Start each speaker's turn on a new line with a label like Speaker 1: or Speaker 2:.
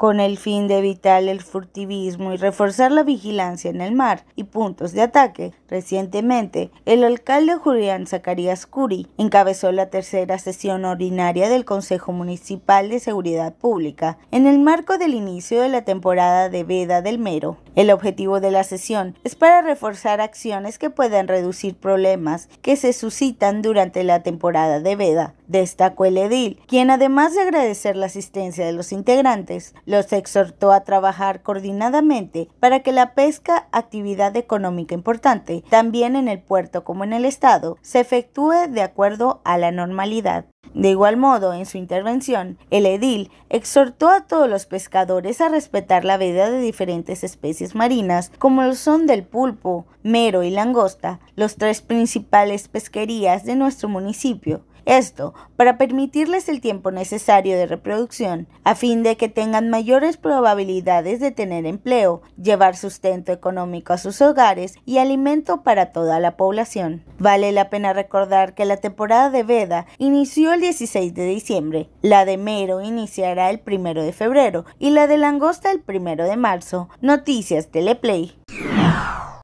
Speaker 1: con el fin de evitar el furtivismo y reforzar la vigilancia en el mar y puntos de ataque. Recientemente, el alcalde Julián Zacarías Curi encabezó la tercera sesión ordinaria del Consejo Municipal de Seguridad Pública en el marco del inicio de la temporada de veda del Mero. El objetivo de la sesión es para reforzar acciones que puedan reducir problemas que se suscitan durante la temporada de veda, destacó el edil, quien además de agradecer la asistencia de los integrantes, los exhortó a trabajar coordinadamente para que la pesca, actividad económica importante, también en el puerto como en el Estado, se efectúe de acuerdo a la normalidad. De igual modo, en su intervención, el edil exhortó a todos los pescadores a respetar la veda de diferentes especies marinas, como lo son del pulpo, mero y langosta, los tres principales pesquerías de nuestro municipio. Esto para permitirles el tiempo necesario de reproducción, a fin de que tengan mayores probabilidades de tener empleo, llevar sustento económico a sus hogares y alimento para toda la población. Vale la pena recordar que la temporada de veda inició el 16 de diciembre, la de mero iniciará el 1 de febrero y la de langosta el 1 de marzo. Noticias Teleplay.